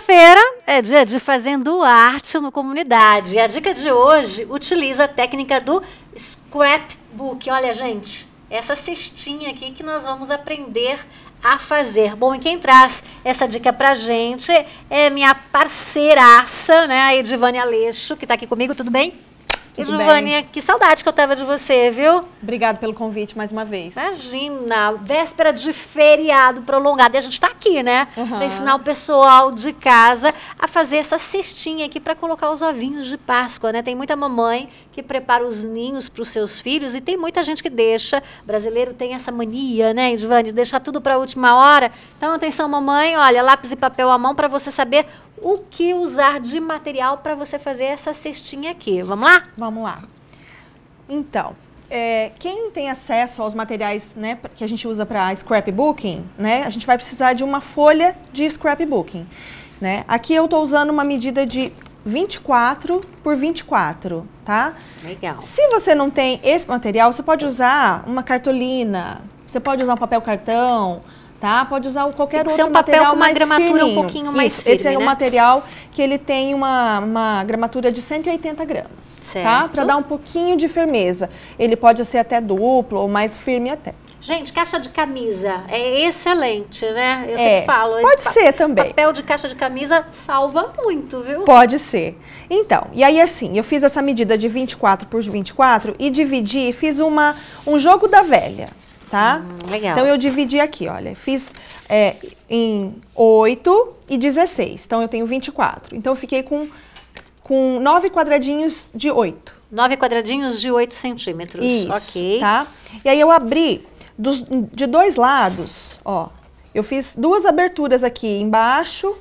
Quinta-feira é dia de fazendo arte no comunidade. E a dica de hoje utiliza a técnica do scrapbook. Olha, gente, essa cestinha aqui que nós vamos aprender a fazer. Bom, e quem traz essa dica pra gente é minha parceiraça, né, a Edivane Aleixo, que está aqui comigo, tudo bem? Tudo que saudade que eu tava de você, viu? Obrigado pelo convite mais uma vez. Imagina, véspera de feriado prolongado. E a gente está aqui, né? Uhum. Para ensinar o pessoal de casa a fazer essa cestinha aqui para colocar os ovinhos de Páscoa, né? Tem muita mamãe que prepara os ninhos para os seus filhos e tem muita gente que deixa. O brasileiro tem essa mania, né, Giovanni, de deixar tudo para a última hora. Então, atenção, mamãe, olha, lápis e papel à mão para você saber o que usar de material para você fazer essa cestinha aqui. Vamos lá? Vamos lá. Então, é, quem tem acesso aos materiais né, que a gente usa para scrapbooking, né, a gente vai precisar de uma folha de scrapbooking. Né? Aqui eu estou usando uma medida de 24 por 24, tá? Legal. Se você não tem esse material, você pode usar uma cartolina, você pode usar um papel cartão, tá? Pode usar qualquer outro material. Ser um papel com uma gramatura um pouquinho mais Isso, firme, Esse é né? um material que ele tem uma, uma gramatura de 180 gramas, tá? certo. tá? Para dar um pouquinho de firmeza. Ele pode ser até duplo ou mais firme até. Gente, caixa de camisa é excelente, né? Eu é, sempre falo. Pode ser também. Papel de caixa de camisa salva muito, viu? Pode ser. Então, e aí assim, eu fiz essa medida de 24 por 24 e dividi, fiz uma, um jogo da velha tá? Hum, legal. Então eu dividi aqui, olha, fiz é, em 8 e 16, então eu tenho 24. Então eu fiquei com, com 9 quadradinhos de 8. 9 quadradinhos de 8 centímetros. Isso, ok. Tá? E aí eu abri dos, de dois lados, ó, eu fiz duas aberturas aqui embaixo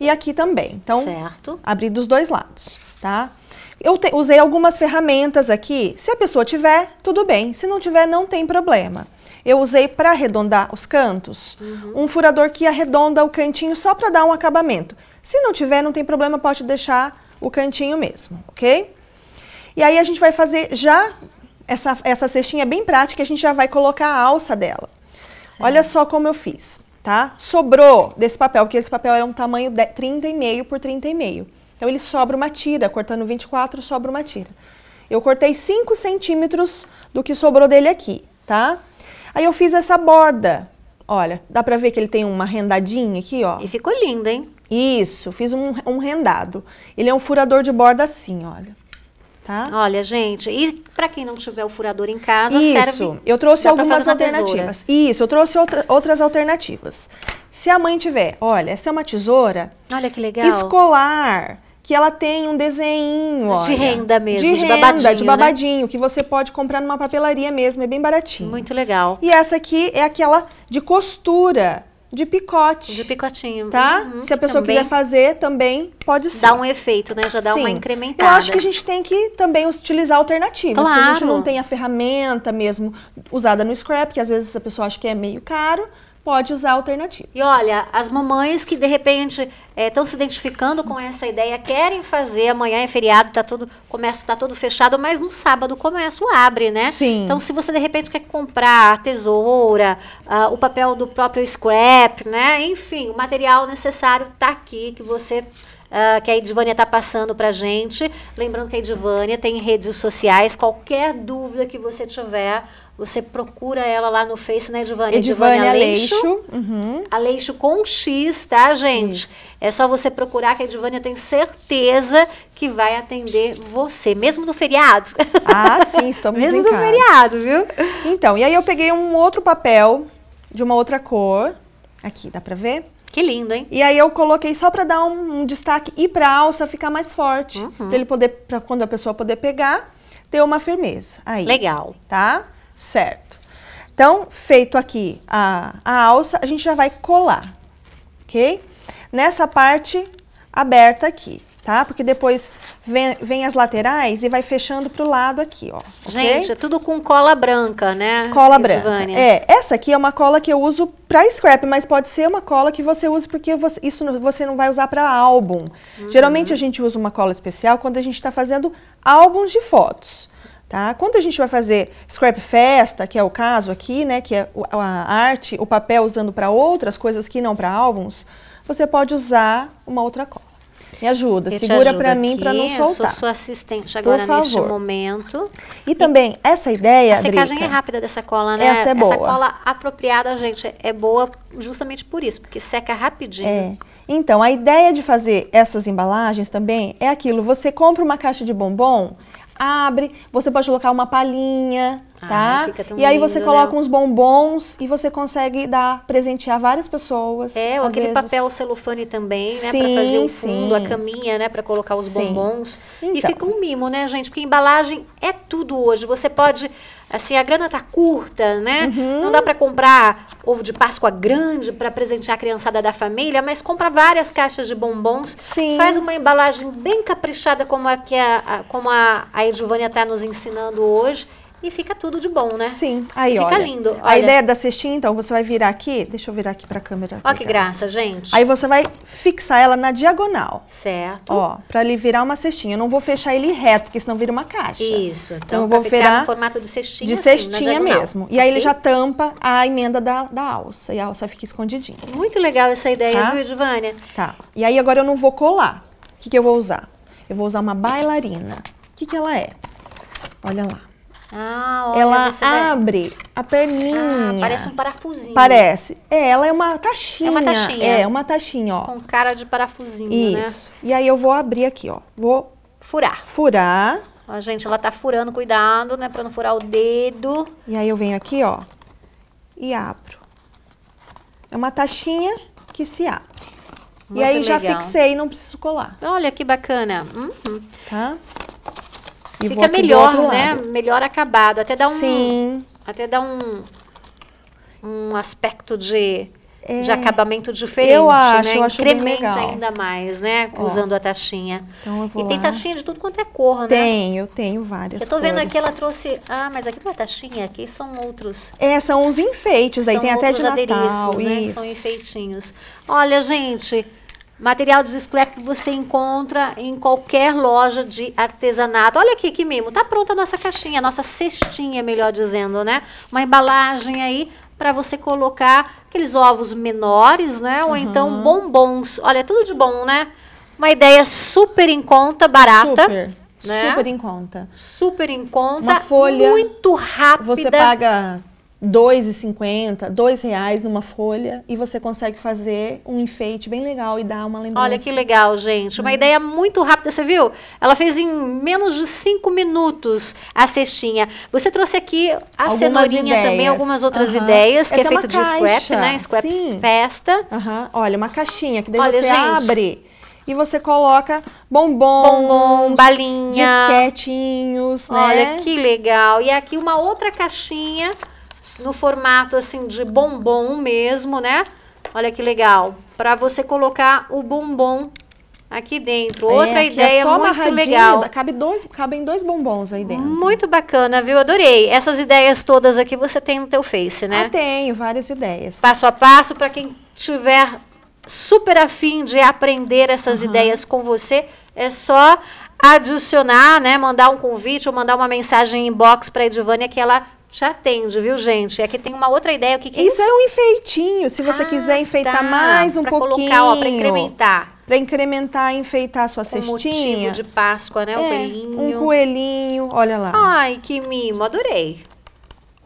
e aqui também. Então, certo. abri dos dois lados tá? Eu te, usei algumas ferramentas aqui. Se a pessoa tiver, tudo bem. Se não tiver, não tem problema. Eu usei para arredondar os cantos, uhum. um furador que arredonda o cantinho só para dar um acabamento. Se não tiver, não tem problema, pode deixar o cantinho mesmo, ok? E aí a gente vai fazer já essa, essa cestinha bem prática, a gente já vai colocar a alça dela. Sim. Olha só como eu fiz, tá? Sobrou desse papel, porque esse papel era um tamanho 30,5 por 30,5. Então ele sobra uma tira, cortando 24 sobra uma tira. Eu cortei 5 centímetros do que sobrou dele aqui, tá? Aí eu fiz essa borda. Olha, dá pra ver que ele tem uma rendadinha aqui, ó. E ficou lindo, hein? Isso, fiz um, um rendado. Ele é um furador de borda assim, olha. Tá? Olha, gente, e para quem não tiver o furador em casa, Isso, serve... eu trouxe algumas alternativas. Isso, eu trouxe outra, outras alternativas. Se a mãe tiver, olha, essa é uma tesoura... Olha que legal. Escolar, que ela tem um desenho. Olha, de renda mesmo, de, de renda, babadinho. De né? babadinho, né? que você pode comprar numa papelaria mesmo, é bem baratinho. Muito legal. E essa aqui é aquela de costura. De picote. De picotinho. Tá? Uhum, Se a pessoa quiser fazer, também pode ser. Dá um efeito, né? Já dá Sim. uma incrementada. Eu acho que a gente tem que também utilizar alternativas. Claro. Se a gente não tem a ferramenta mesmo usada no scrap, que às vezes a pessoa acha que é meio caro, pode usar alternativas. E olha, as mamães que de repente estão eh, é, se identificando com essa ideia, querem fazer, amanhã é feriado, tá tudo começo está todo fechado, mas no sábado o abre, né? Sim. Então, se você de repente quer comprar a tesoura, a, o papel do próprio scrap, né? Enfim, o material necessário está aqui, que você uh, que a Edivânia está passando para gente. Lembrando que a Edivânia tem redes sociais. Qualquer dúvida que você tiver, você procura ela lá no Face, né, Edivânia? Edivânia Aleixo. Aleixo, uhum. com X, tá, gente? Isso. É só você procurar que a Edivânia tem certeza que vai atender você, mesmo no feriado. Ah, sim, estamos mesmo em Mesmo no feriado, viu? Então, e aí eu peguei um outro papel de uma outra cor. Aqui, dá para ver? Que lindo, hein? E aí eu coloquei só para dar um, um, destaque e para a alça ficar mais forte, uhum. para ele poder, para quando a pessoa poder pegar, ter uma firmeza. Aí. Legal. Tá? Certo. Então, feito aqui a, a alça, a gente já vai colar, ok? Nessa parte aberta aqui tá? Porque depois vem, vem as laterais e vai fechando para o lado aqui, ó. Gente, é tudo com cola branca, né? Cola Edivânia? branca. É, essa aqui é uma cola que eu uso para scrap, mas pode ser uma cola que você use porque você, isso você não vai usar para álbum. Uhum. Geralmente a gente usa uma cola especial quando a gente está fazendo álbuns de fotos. Tá? Quando a gente vai fazer scrap festa, que é o caso aqui, né, que é a arte, o papel usando para outras coisas que não para álbuns, você pode usar uma outra cola. Me ajuda, eu segura para mim para não soltar. Eu sou sua assistente agora Por favor. neste momento. E, e também essa ideia, A secagem Drica, é rápida dessa cola, né? Essa é boa. Essa cola apropriada, gente, é boa justamente por isso, porque seca rapidinho. É. Então, a ideia de fazer essas embalagens também é aquilo, você compra uma caixa de bombom, abre, você pode colocar uma palhinha, ah, tá? Ah, e aí você coloca né? uns bombons e você consegue dar presentear várias pessoas. É, aquele vezes. papel celofane também, né, para fazer o fundo, sim. a caminha, né, para colocar os sim. bombons. Então. E fica um mimo, né, gente? Porque embalagem é tudo hoje. Você pode Assim, a grana tá curta, né? Uhum. Não dá para comprar ovo de Páscoa grande para presentear a criançada da família, mas compra várias caixas de bombons. Sim. Faz uma embalagem bem caprichada como a é que a, a como a, a Edilvânia está nos ensinando hoje e fica tudo de bom, né? Sim. Aí, fica olha. Fica lindo. Olha. A ideia da cestinha, então, você vai virar aqui. Deixa eu virar aqui pra câmera. Ó que tá? graça, gente. Aí você vai fixar ela na diagonal. Certo. Ó, pra ele virar uma cestinha. Eu não vou fechar ele reto, porque senão vira uma caixa. Isso. Então, então eu vou virar no formato de cestinha. De assim, cestinha mesmo. E okay. aí ele já tampa a emenda da, da alça. E a alça fica escondidinha. Muito legal essa ideia, tá? viu, Giovânia? Tá. E aí agora eu não vou colar. O que, que eu vou usar? Eu vou usar uma bailarina. O que, que ela é? Olha lá. Ah, ela abre a perninha. Ah, parece um parafusinho. Parece. É, ela é uma tachinha É uma tachinha É, uma taxinha, ó. Com cara de parafusinho, né? Isso. Né? E aí eu vou abrir aqui, ó. Vou... Furar. Furar. Ó, gente, ela tá furando, cuidado, né? Pra não furar o dedo. E aí eu venho aqui, ó, e abro. É uma taxinha que se abre. Muito e aí legal. já fixei, não preciso colar. Olha que bacana. Uhum. Tá? E Fica melhor, né? Melhor acabado. Até dá um. Sim. Até dá um. Um aspecto de. É. de acabamento diferente, eu né? acho, né? Eu acho legal ainda mais, né? Ó. Usando a taxinha. Então eu vou e tem lá. taxinha de tudo quanto é cor, né? Tem, eu tenho várias. Eu tô cores. vendo aqui, ela trouxe. Ah, mas aqui não é taxinha, aqui são outros. É, são os enfeites, aí tem até de Natal. Adereços, né? São enfeitinhos. Olha, gente. Material de scrap você encontra em qualquer loja de artesanato. Olha aqui que mimo, tá pronta a nossa caixinha, a nossa cestinha, melhor dizendo, né? Uma embalagem aí para você colocar aqueles ovos menores, né? Ou uhum. então bombons. Olha, tudo de bom, né? Uma ideia super em conta, barata. Super. Né? Super em conta. Super em conta. Uma folha. Muito rápida. Você paga 2,50, 2 reais numa folha e você consegue fazer um enfeite bem legal e dar uma lembrança. Olha que legal, gente. Uma hum. ideia muito rápida, você viu? Ela fez em menos de 5 minutos a cestinha. Você trouxe aqui a algumas cenourinha ideias. também, algumas outras ideias, que é Essa é feito de scrap, né? Scrap Sim. festa. Uhum. Olha, uma caixinha que daí Olha, você gente. abre e você coloca bombons, bombom, balinha, disquetinhos, né? Olha né? que legal. E aqui uma outra caixinha no formato assim de bombom mesmo, né? Olha que legal. Para você colocar o bombom aqui dentro. É, Outra é, ideia é muito legal. Cabe dois, cabem dois bombons aí dentro. Muito bacana, viu? Adorei. Essas ideias todas aqui você tem no teu Face, né? Eu ah, tenho várias ideias. Passo a passo para quem tiver super afim de aprender essas uhum. ideias com você, é só adicionar, né, mandar um convite ou mandar uma mensagem em inbox para a Edivânia que ela te atende, viu, gente? É que tem uma outra ideia. O que, que é isso, é isso? é um enfeitinho. Se você ah, quiser enfeitar tá, mais um pra pouquinho. Para colocar, para incrementar. Para incrementar, enfeitar a sua Com cestinha. motivo de Páscoa, né? É, o coelhinho. Um coelhinho, olha lá. Ai, que mimo, adorei.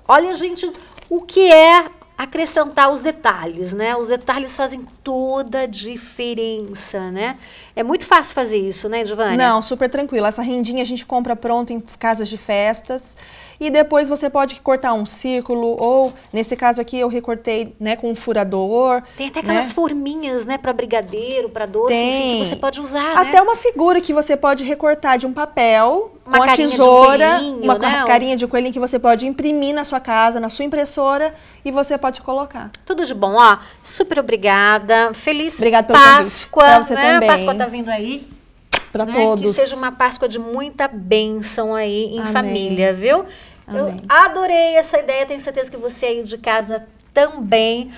Olha, gente, o que é acrescentar os detalhes, né? Os detalhes fazem toda a diferença, né? É muito fácil fazer isso, né, Giovanni? Não, super tranquilo. Essa rendinha a gente compra pronto em casas de festas. E depois você pode cortar um círculo, ou nesse caso aqui eu recortei né, com um furador. Tem até aquelas né? forminhas, né, para brigadeiro, para doce, Tem. Enfim, que você pode usar. Né? Até né? uma figura que você pode recortar de um papel, uma, tesoura, um uma né? carinha de né? coelhinho que você pode imprimir na sua casa, na sua impressora e você pode colocar. Tudo de bom, ó. Super obrigada. Feliz Obrigado pelo Páscoa, convite. Pra você né? também. Páscoa tá vindo aí para todos. Né? Que seja uma Páscoa de muita bênção aí em Amém. família, viu? Amém. Eu adorei essa ideia, tenho certeza que você aí de casa também.